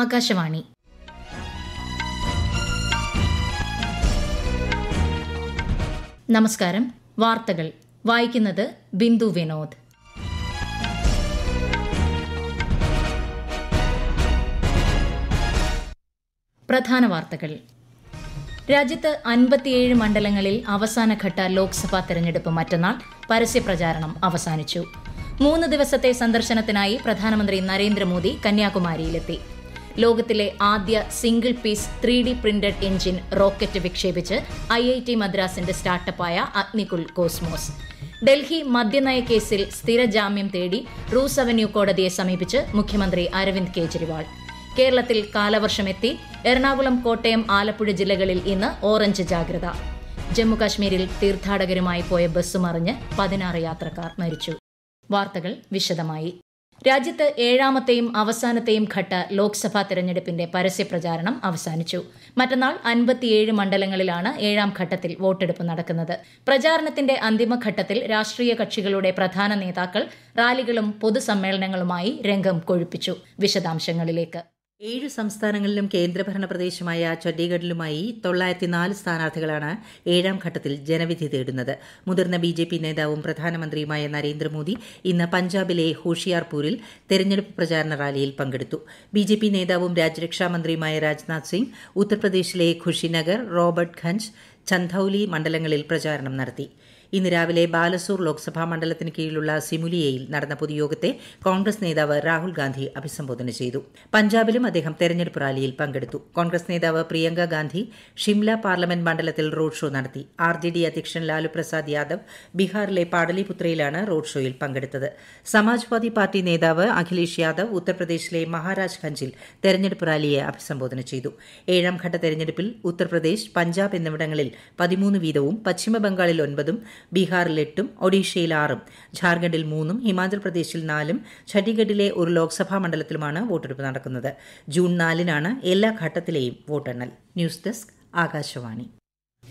ആകാശവാണി നമസ്കാരം വാർത്തകൾ വായിക്കുന്നത് ബിന്ദു വിനോദ് പ്രധാന വാർത്തകൾ രാജ്യത്ത് അൻപത്തിയേഴ് മണ്ഡലങ്ങളിൽ അവസാനഘട്ട ലോക്സഭാ തെരഞ്ഞെടുപ്പ് മറ്റന്നാൾ പരസ്യപ്രചാരണം അവസാനിച്ചു മൂന്ന് ദിവസത്തെ സന്ദർശനത്തിനായി പ്രധാനമന്ത്രി നരേന്ദ്രമോദി കന്യാകുമാരിയിലെത്തി ലോകത്തിലെ ആദ്യ single piece three D printed engine rocket വിക്ഷേപിച്ച് ഐ ഐ ടി മദ്രാസിന്റെ സ്റ്റാർട്ടപ്പായ അഗ്നികുൽ കോസ്മോസ് ഡൽഹി മദ്യനയ കേസിൽ സ്ഥിര ജാമ്യം തേടി റൂസ് അവന്യൂ കോടതിയെ സമീപിച്ച് മുഖ്യമന്ത്രി അരവിന്ദ് കെജ്രിവാൾ കേരളത്തിൽ കാലവർഷമെത്തി എറണാകുളം കോട്ടയം ആലപ്പുഴ ജില്ലകളിൽ ഇന്ന് ഓറഞ്ച് ജാഗ്രത ജമ്മുകാശ്മീരിൽ തീർത്ഥാടകരുമായി പോയ ബസ് മറിഞ്ഞ് പതിനാറ് യാത്രക്കാർ മരിച്ചു വാർത്തകൾ വിശദമായി രാജ്യത്ത് ഏഴാമത്തെയും അവസാനത്തെയും ഘട്ട ലോക്സഭാ തെരഞ്ഞെടുപ്പിന്റെ പരസ്യപ്രചാരണം അവസാനിച്ചു മറ്റന്നാൾ അൻപത്തിയേഴ് മണ്ഡലങ്ങളിലാണ് ഏഴാം ഘട്ടത്തിൽ വോട്ടെടുപ്പ് നടക്കുന്നത് പ്രചാരണത്തിന്റെ അന്തിമഘട്ടത്തിൽ രാഷ്ട്രീയ കക്ഷികളുടെ പ്രധാന നേതാക്കൾ റാലികളും പൊതുസമ്മേളനങ്ങളുമായി രംഗം കൊഴുപ്പിച്ചു വിശദാംശങ്ങളിലേക്ക് ഏഴ് സംസ്ഥാനങ്ങളിലും കേന്ദ്രഭരണ പ്രദേശമായ ചണ്ഡീഗഡിലുമായി തൊള്ളായിരത്തി നാല് സ്ഥാനാർത്ഥികളാണ് ഏഴാം ഘട്ടത്തിൽ ജനവിധി തേടുന്നത് മുതിർന്ന ബി ജെ പി നേതാവും പ്രധാനമന്ത്രിയുമായ നരേന്ദ്രമോദി ഇന്ന് പഞ്ചാബിലെ ഹോഷിയാർപൂരിൽ തെരഞ്ഞെടുപ്പ് പ്രചാരണ റാലിയിൽ പങ്കെടുത്തു ബി ജെ പി നേതാവും രാജ്യരക്ഷാ മന്ത്രിയുമായ രാജ്നാഥ് സിംഗ് ഉത്തർപ്രദേശിലെ ഖുഷിനഗർ റോബർട്ട് ഖഞ്ച് ചന്ദൌലി മണ്ഡലങ്ങളിൽ പ്രചാരണം നടത്തി ഇന്ന് രാവിലെ ബാലസൂർ ലോക്സഭാ മണ്ഡലത്തിന് കീഴിലുള്ള സിമുലിയയിൽ നടന്ന പൊതുയോഗത്തെ കോൺഗ്രസ് നേതാവ് രാഹുൽ ഗാന്ധി അഭിസംബോധന ചെയ്തു പഞ്ചാബിലും അദ്ദേഹം തെരഞ്ഞെടുപ്പ് റാലിയിൽ പങ്കെടുത്തു കോൺഗ്രസ് നേതാവ് പ്രിയങ്ക ഗാന്ധി ഷിംല പാർലമെന്റ് മണ്ഡലത്തിൽ റോഡ് ഷോ നടത്തി ആർ ജെ ഡി അധ്യക്ഷൻ ലാലു പ്രസാദ് യാദവ് ബീഹാറിലെ പാടലിപുത്രയിലാണ് റോഡ് ഷോയിൽ പങ്കെടുത്തത് സമാജ്വാദി പാർട്ടി നേതാവ് അഖിലേഷ് യാദവ് ഉത്തർപ്രദേശിലെ മഹാരാജ്ഗഞ്ചിൽ തെരഞ്ഞെടുപ്പ് റാലിയെ അഭിസംബോധന ചെയ്തു ഏഴാം ഘട്ട തെരഞ്ഞെടുപ്പിൽ ഉത്തർപ്രദേശ് പഞ്ചാബ് എന്നിവിടങ്ങളിൽ പതിമൂന്ന് വീതവും പശ്ചിമബംഗാളിൽ ഒൻപതും ബീഹാറിൽ എട്ടും ഒഡീഷയിൽ ആറും ഝാർഖണ്ഡിൽ മൂന്നും ഹിമാചൽ പ്രദേശിൽ നാലും ഛത്തീഗഡിലെ ഒരു ലോക്സഭാ മണ്ഡലത്തിലുമാണ് വോട്ടെടുപ്പ് നടക്കുന്നത് ജൂൺ നാലിനാണ് എല്ലാ ഘട്ടത്തിലെയും വോട്ടെണ്ണൽ ന്യൂസ് ഡെസ്ക് ആകാശവാണി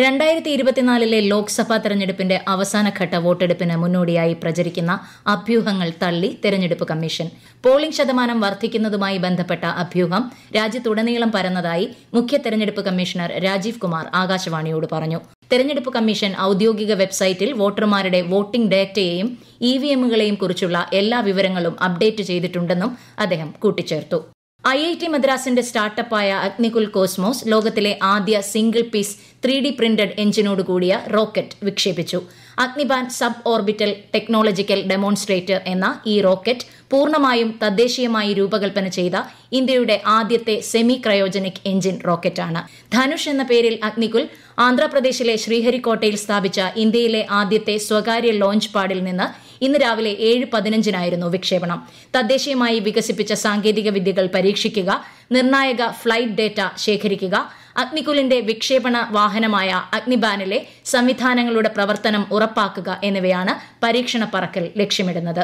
രണ്ടായിരത്തി ഇരുപത്തിനാലിലെ ലോക്സഭാ തെരഞ്ഞെടുപ്പിന്റെ അവസാനഘട്ട വോട്ടെടുപ്പിന് മുന്നോടിയായി പ്രചരിക്കുന്ന അഭ്യൂഹങ്ങൾ തള്ളി തെരഞ്ഞെടുപ്പ് കമ്മീഷൻ പോളിംഗ് ശതമാനം വർദ്ധിക്കുന്നതുമായി ബന്ധപ്പെട്ട അഭ്യൂഹം രാജ്യത്തുടനീളം പരന്നതായി മുഖ്യ തെരഞ്ഞെടുപ്പ് കമ്മീഷണർ രാജീവ് കുമാർ ആകാശവാണിയോട് പറഞ്ഞു തെരഞ്ഞെടുപ്പ് കമ്മീഷൻ ഔദ്യോഗിക വെബ്സൈറ്റിൽ വോട്ടർമാരുടെ വോട്ടിംഗ് ഡാറ്റയെയും ഇ വി എമ്മുകളെയും കുറിച്ചുള്ള എല്ലാ വിവരങ്ങളും അപ്ഡേറ്റ് ചെയ്തിട്ടുണ്ടെന്നും അദ്ദേഹം കൂട്ടിച്ചേർത്തു ഐ ഐ ടി മദ്രാസിന്റെ സ്റ്റാർട്ടപ്പായ അഗ്നികുൽ കോസ്മോസ് ലോകത്തിലെ ആദ്യ single piece three D printed എഞ്ചിനോട് കൂടിയ റോക്കറ്റ് വിക്ഷേപിച്ചു Agnibaan sub orbital technological demonstrator എന്ന ഈ റോക്കറ്റ് പൂർണ്ണമായും തദ്ദേശീയമായി രൂപകൽപ്പന ചെയ്ത ഇന്ത്യയുടെ ആദ്യത്തെ സെമി ക്രയോജനിക് എഞ്ചിൻ റോക്കറ്റാണ് ധനുഷ് എന്ന പേരിൽ അഗ്നികുൽ ആന്ധ്രാപ്രദേശിലെ ശ്രീഹരിക്കോട്ടയിൽ സ്ഥാപിച്ച ഇന്ത്യയിലെ ആദ്യത്തെ സ്വകാര്യ ലോഞ്ച് പാഡിൽ നിന്ന് ഇന്ന് രാവിലെ ഏഴ് പതിനഞ്ചിനായിരുന്നു വിക്ഷേപണം തദ്ദേശീയമായി വികസിപ്പിച്ച സാങ്കേതിക വിദ്യകൾ പരീക്ഷിക്കുക നിർണായക ഫ്ലൈറ്റ് ഡേറ്റ ശേഖരിക്കുക അഗ്നികുലിന്റെ വിക്ഷേപണ വാഹനമായ അഗ്നിബാനിലെ സംവിധാനങ്ങളുടെ പ്രവർത്തനം ഉറപ്പാക്കുക എന്നിവയാണ് പരീക്ഷണ പറക്കൽ ലക്ഷ്യമിടുന്നത്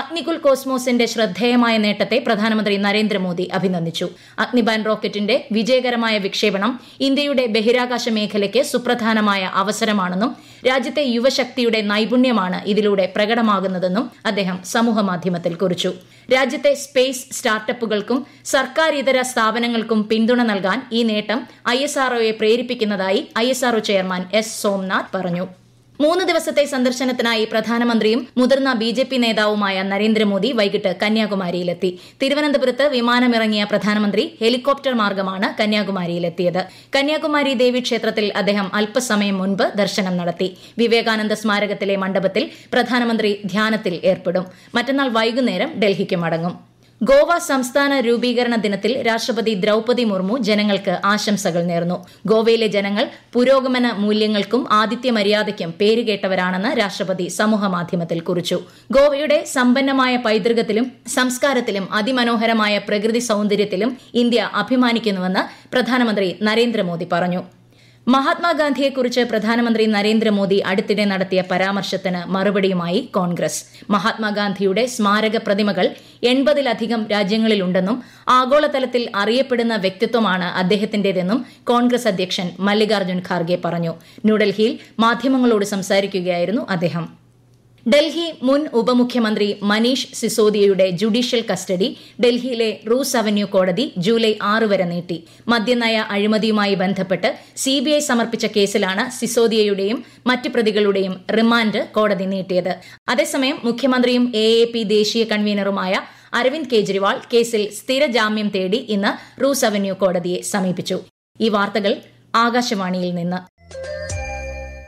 അഗ്നികുൽ കോസ്മോസിന്റെ ശ്രദ്ധേയമായ നേട്ടത്തെ പ്രധാനമന്ത്രി നരേന്ദ്രമോദി അഭിനന്ദിച്ചു അഗ്നിബാൻ റോക്കറ്റിന്റെ വിജയകരമായ വിക്ഷേപണം ഇന്ത്യയുടെ ബഹിരാകാശ മേഖലയ്ക്ക് സുപ്രധാനമായ അവസരമാണെന്നും രാജ്യത്തെ യുവശക്തിയുടെ നൈപുണ്യമാണ് ഇതിലൂടെ പ്രകടമാകുന്നതെന്നും അദ്ദേഹം സമൂഹമാധ്യമത്തിൽ കുറിച്ചു രാജ്യത്തെ സ്പേസ് സ്റ്റാർട്ടപ്പുകൾക്കും സർക്കാരിതര സ്ഥാപനങ്ങൾക്കും പിന്തുണ നൽകാൻ ഈ നേട്ടം ഐ പ്രേരിപ്പിക്കുന്നതായി ഐ ചെയർമാൻ എസ് സോംനാഥ് പറഞ്ഞു മൂന്ന് ദിവസത്തെ സന്ദർശനത്തിനായി പ്രധാനമന്ത്രിയും മുതിർന്ന ബി ജെ പി നേതാവുമായ നരേന്ദ്രമോദി വൈകിട്ട് കന്യാകുമാരിയിലെത്തി തിരുവനന്തപുരത്ത് വിമാനമിറങ്ങിയ പ്രധാനമന്ത്രി ഹെലികോപ്റ്റർ മാർഗമാണ് കന്യാകുമാരിയിലെത്തിയത് കന്യാകുമാരി ദേവി ക്ഷേത്രത്തിൽ അദ്ദേഹം അല്പസമയം മുൻപ് ദർശനം നടത്തി വിവേകാനന്ദ സ്മാരകത്തിലെ മണ്ഡപത്തിൽ പ്രധാനമന്ത്രി ധ്യാനത്തിൽ ഏർപ്പെടും മറ്റന്നാൾ വൈകുന്നേരം ഡൽഹിക്ക് മടങ്ങും ഗോവ സംസ്ഥാന രൂപീകരണ ദിനത്തിൽ രാഷ്ട്രപതി ദ്രൌപതി മുർമു ജനങ്ങൾക്ക് ആശംസകൾ നേർന്നു ഗോവയിലെ ജനങ്ങൾ പുരോഗമന മൂല്യങ്ങൾക്കും ആദിത്യ മര്യാദയ്ക്കും പേരുകേട്ടവരാണെന്ന് രാഷ്ട്രപതി സമൂഹമാധ്യമത്തിൽ കുറിച്ചു ഗോവയുടെ സമ്പന്നമായ പൈതൃകത്തിലും സംസ്കാരത്തിലും അതിമനോഹരമായ പ്രകൃതി സൗന്ദര്യത്തിലും ഇന്ത്യ അഭിമാനിക്കുന്നുവെന്ന് പ്രധാനമന്ത്രി നരേന്ദ്രമോദി പറഞ്ഞു മഹാത്മാഗാന്ധിയെക്കുറിച്ച് പ്രധാനമന്ത്രി നരേന്ദ്രമോദി അടുത്തിടെ നടത്തിയ പരാമർശത്തിന് മറുപടിയുമായി കോൺഗ്രസ് മഹാത്മാഗാന്ധിയുടെ സ്മാരക പ്രതിമകൾ എൺപതിലധികം രാജ്യങ്ങളിലുണ്ടെന്നും ആഗോളതലത്തിൽ അറിയപ്പെടുന്ന വ്യക്തിത്വമാണ് അദ്ദേഹത്തിന്റേതെന്നും കോൺഗ്രസ് അധ്യക്ഷൻ മല്ലികാർജ്ജുൻ ഖാർഗെ പറഞ്ഞു ന്യൂഡൽഹിയിൽ മാധ്യമങ്ങളോട് സംസാരിക്കുകയായിരുന്നു അദ്ദേഹം ഡൽഹി മുൻ ഉപമുഖ്യമന്ത്രി മനീഷ് സിസോദിയയുടെ ജുഡീഷ്യൽ കസ്റ്റഡി ഡൽഹിയിലെ റൂസ് അവന്യൂ കോടതി ജൂലൈ ആറ് വരെ നീട്ടി മദ്യനയ അഴിമതിയുമായി ബന്ധപ്പെട്ട് സിബിഐ സമർപ്പിച്ച കേസിലാണ് സിസോദിയയുടെയും മറ്റ് പ്രതികളുടെയും റിമാൻഡ് കോടതി നീട്ടിയത് അതേസമയം മുഖ്യമന്ത്രിയും എ ദേശീയ കൺവീനറുമായ അരവിന്ദ് കെജ്രിവാൾ കേസിൽ സ്ഥിര ജാമ്യം തേടി ഇന്ന് റൂസ് അവന്യൂ കോടതിയെ സമീപിച്ചു ഈ വാർത്തകൾ ആകാശവാണിയിൽ നിന്ന്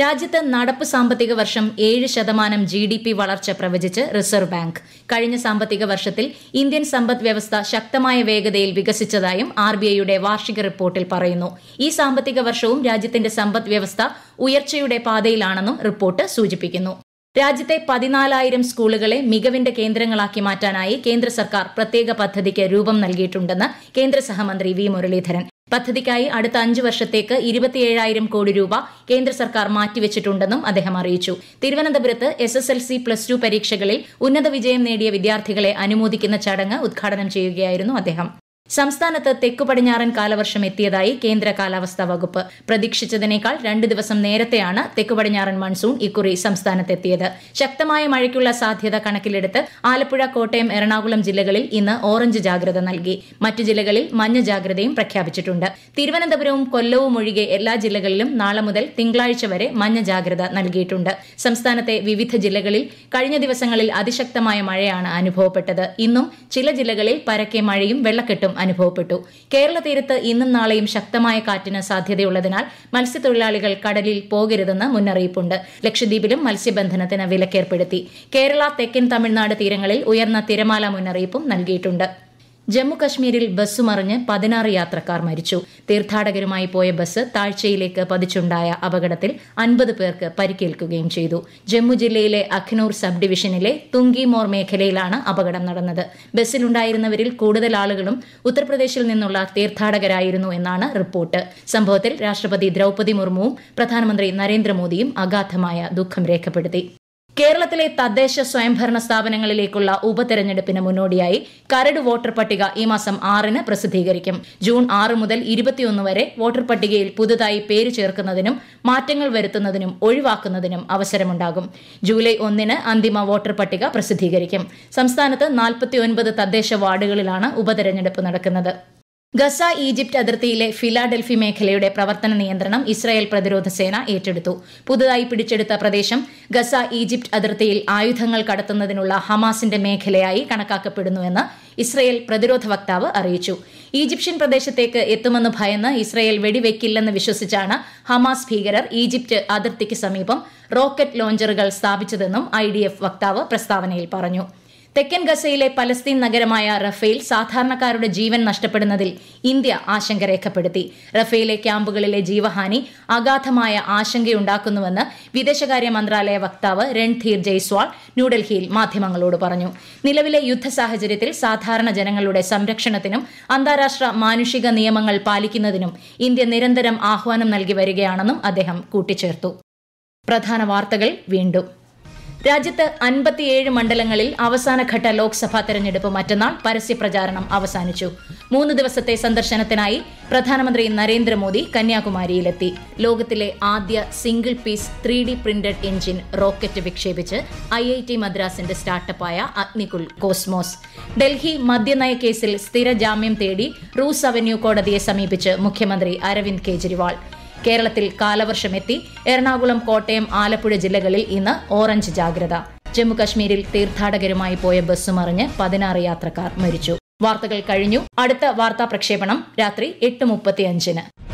രാജ്യത്ത് നടപ്പ് സാമ്പത്തിക വർഷം ഏഴ് ശതമാനം ജി ഡി പി വളർച്ച പ്രവചിച്ച് റിസർവ് ബാങ്ക് കഴിഞ്ഞ സാമ്പത്തിക വർഷത്തിൽ ഇന്ത്യൻ സമ്പദ് വ്യവസ്ഥ ശക്തമായ വേഗതയിൽ വികസിച്ചതായും ആർ ബി ഐയുടെ വാർഷിക റിപ്പോർട്ടിൽ പറയുന്നു ഈ സാമ്പത്തിക വർഷവും രാജ്യത്തിന്റെ സമ്പദ് വ്യവസ്ഥ ഉയർച്ചയുടെ പാതയിലാണെന്നും റിപ്പോർട്ട് സൂചിപ്പിക്കുന്നു രാജ്യത്തെ പതിനാലായിരം സ്കൂളുകളെ മികവിന്റെ കേന്ദ്രങ്ങളാക്കി മാറ്റാനായി കേന്ദ്ര സർക്കാർ പ്രത്യേക പദ്ധതിക്ക് രൂപം നൽകിയിട്ടുണ്ടെന്ന് കേന്ദ്ര സഹമന്ത്രി വി മുരളീധരൻ പദ്ധതിക്കായി അടുത്ത അഞ്ച് വർഷത്തേക്ക് ഇരുപത്തിയേഴായിരം കോടി രൂപ കേന്ദ്ര സർക്കാർ മാറ്റിവച്ചിട്ടുണ്ടെന്നും അദ്ദേഹം അറിയിച്ചു തിരുവനന്തപുരത്ത് S S L C plus two പരീക്ഷകളിൽ ഉന്നത വിജയം നേടിയ വിദ്യാർത്ഥികളെ അനുമോദിക്കുന്ന ചടങ്ങ് ഉദ്ഘാടനം ചെയ്യുകയായിരുന്നു അദ്ദേഹം സംസ്ഥാനത്ത് തെക്കു പടിഞ്ഞാറൻ കാലവർഷം എത്തിയതായി കേന്ദ്ര കാലാവസ്ഥാ വകുപ്പ് പ്രതീക്ഷിച്ചതിനേക്കാൾ രണ്ട് ദിവസം നേരത്തെയാണ് തെക്കു പടിഞ്ഞാറൻ മൺസൂൺ ഇക്കുറി സംസ്ഥാനത്തെത്തിയത് ശക്തമായ മഴയ്ക്കുള്ള സാധ്യത കണക്കിലെടുത്ത് ആലപ്പുഴ കോട്ടയം എറണാകുളം ജില്ലകളിൽ ഇന്ന് ഓറഞ്ച് ജാഗ്രത നൽകി മറ്റു ജില്ലകളിൽ മഞ്ഞ ജാഗ്രതയും പ്രഖ്യാപിച്ചിട്ടുണ്ട് തിരുവനന്തപുരവും കൊല്ലവും ഒഴികെ എല്ലാ ജില്ലകളിലും നാളെ മുതൽ തിങ്കളാഴ്ച വരെ മഞ്ഞ ജാഗ്രത നൽകിയിട്ടുണ്ട് സംസ്ഥാനത്തെ വിവിധ ജില്ലകളിൽ കഴിഞ്ഞ ദിവസങ്ങളിൽ അതിശക്തമായ മഴയാണ് അനുഭവപ്പെട്ടത് ഇന്നും ചില ജില്ലകളിൽ പരക്കെ മഴയും വെള്ളക്കെട്ടും അനുഭവപ്പെട്ടു കേരള തീരത്ത് ഇന്നും നാളെയും ശക്തമായ കാറ്റിന് സാധ്യതയുള്ളതിനാൽ മത്സ്യത്തൊഴിലാളികൾ കടലിൽ പോകരുതെന്ന് മുന്നറിയിപ്പുണ്ട് ലക്ഷദ്വീപിലും മത്സ്യബന്ധനത്തിന് വിലക്കേർപ്പെടുത്തി കേരള തെക്കൻ തമിഴ്നാട് തീരങ്ങളിൽ ഉയർന്ന തിരമാല മുന്നറിയിപ്പും നൽകിയിട്ടുണ്ട് ജമ്മുകശ്മീരിൽ ബസ് മറിഞ്ഞ് പതിനാറ് യാത്രക്കാർ മരിച്ചു തീർത്ഥാടകരുമായി പോയ ബസ് താഴ്ചയിലേക്ക് പതിച്ചുണ്ടായ അപകടത്തിൽ അൻപത് പേർക്ക് പരിക്കേൽക്കുകയും ചെയ്തു ജമ്മു ജില്ലയിലെ അഖ്നൂർ സബ് ഡിവിഷനിലെ തുങ്കിമോർ മേഖലയിലാണ് അപകടം നടന്നത് ബസ്സിലുണ്ടായിരുന്നവരിൽ കൂടുതൽ ആളുകളും ഉത്തർപ്രദേശിൽ നിന്നുള്ള തീർത്ഥാടകരായിരുന്നു എന്നാണ് റിപ്പോർട്ട് സംഭവത്തിൽ രാഷ്ട്രപതി ദ്രൌപതി മുർമുവും പ്രധാനമന്ത്രി നരേന്ദ്രമോദിയും അഗാധമായ ദുഃഖം രേഖപ്പെടുത്തി കേരളത്തിലെ തദ്ദേശ സ്വയംഭരണ സ്ഥാപനങ്ങളിലേക്കുള്ള ഉപതെരഞ്ഞെടുപ്പിന് മുന്നോടിയായി കരട് വോട്ടർ പട്ടിക ഈ മാസം ആറിന് പ്രസിദ്ധീകരിക്കും ജൂൺ ആറ് മുതൽ ഇരുപത്തിയൊന്ന് വരെ വോട്ടർ പട്ടികയിൽ പുതുതായി പേര് ചേർക്കുന്നതിനും മാറ്റങ്ങൾ വരുത്തുന്നതിനും ഒഴിവാക്കുന്നതിനും അവസരമുണ്ടാകും ജൂലൈ ഒന്നിന് അന്തിമ വോട്ടർ പട്ടിക പ്രസിദ്ധീകരിക്കും സംസ്ഥാനത്ത് നാൽപ്പത്തിയൊൻപത് തദ്ദേശ വാർഡുകളിലാണ് ഉപതെരഞ്ഞെടുപ്പ് നടക്കുന്നത് ഗസ ഈജിപ്ത് അതിർത്തിയിലെ ഫിലാഡൽഫി മേഖലയുടെ പ്രവർത്തന നിയന്ത്രണം ഇസ്രായേൽ പ്രതിരോധ സേന ഏറ്റെടുത്തു പുതുതായി പിടിച്ചെടുത്ത പ്രദേശം ഗസ ഈജിപ്ത് അതിർത്തിയിൽ ആയുധങ്ങൾ കടത്തുന്നതിനുള്ള ഹമാസിന്റെ മേഖലയായി കണക്കാക്കപ്പെടുന്നുവെന്ന് ഇസ്രായേൽ പ്രതിരോധ വക്താവ് അറിയിച്ചു ഈജിപ്ഷ്യൻ പ്രദേശത്തേക്ക് എത്തുമെന്ന് ഭയന്ന് ഇസ്രായേൽ വെടിവെക്കില്ലെന്ന് വിശ്വസിച്ചാണ് ഹമാസ് ഭീകരർ ഈജിപ്ത് അതിർത്തിക്ക് സമീപം റോക്കറ്റ് ലോഞ്ചറുകൾ സ്ഥാപിച്ചതെന്നും ഐ വക്താവ് പ്രസ്താവനയിൽ പറഞ്ഞു തെക്കൻ ഗസയിലെ പലസ്തീൻ നഗരമായ റഫേൽ സാധാരണക്കാരുടെ ജീവൻ നഷ്ടപ്പെടുന്നതിൽ ഇന്ത്യ ആശങ്ക രേഖപ്പെടുത്തി റഫേലെ ക്യാമ്പുകളിലെ ജീവഹാനി അഗാധമായ ആശങ്കയുണ്ടാക്കുന്നുവെന്ന് വിദേശകാര്യ മന്ത്രാലയ വക്താവ് രൺധീർ ജയ്സ്വാൾ ന്യൂഡൽഹിയിൽ മാധ്യമങ്ങളോട് പറഞ്ഞു നിലവിലെ യുദ്ധ സാഹചര്യത്തിൽ സാധാരണ ജനങ്ങളുടെ സംരക്ഷണത്തിനും അന്താരാഷ്ട്ര മാനുഷിക നിയമങ്ങൾ പാലിക്കുന്നതിനും ഇന്ത്യ നിരന്തരം ആഹ്വാനം നൽകി വരികയാണെന്നും അദ്ദേഹം കൂട്ടിച്ചേർത്തു പ്രധാന വാർത്തകൾ വീണ്ടും രാജ്യത്ത് അൻപത്തിയേഴ് മണ്ഡലങ്ങളിൽ അവസാനഘട്ട ലോക്സഭാ തെരഞ്ഞെടുപ്പ് മറ്റന്നാൾ പരസ്യപ്രചാരണം അവസാനിച്ചു മൂന്ന് ദിവസത്തെ സന്ദർശനത്തിനായി പ്രധാനമന്ത്രി നരേന്ദ്രമോദി കന്യാകുമാരിയിലെത്തി ലോകത്തിലെ ആദ്യ single piece three D printed engine rocket വിക്ഷേപിച്ച് ഐ ഐ ടി മദ്രാസിന്റെ സ്റ്റാർട്ടപ്പായ അഗ്നികുൽ കോസ്മോസ് ഡൽഹി മദ്യനയ കേസിൽ സ്ഥിര ജാമ്യം തേടി റൂസ് അവന്യൂ കോടതിയെ സമീപിച്ച് മുഖ്യമന്ത്രി അരവിന്ദ് കെജ്രിവാൾ കേരളത്തിൽ കാലവർഷമെത്തി എറണാകുളം കോട്ടയം ആലപ്പുഴ ജില്ലകളിൽ ഇന്ന് ഓറഞ്ച് ജാഗ്രത ജമ്മുകശ്മീരിൽ തീർത്ഥാടകരുമായി പോയ ബസ് മറിഞ്ഞ് പതിനാറ് യാത്രക്കാർ മരിച്ചു വാർത്തകൾ കഴിഞ്ഞു അടുത്ത വാർത്താ പ്രക്ഷേപണം രാത്രി എട്ട് മുപ്പത്തിയഞ്ചിന്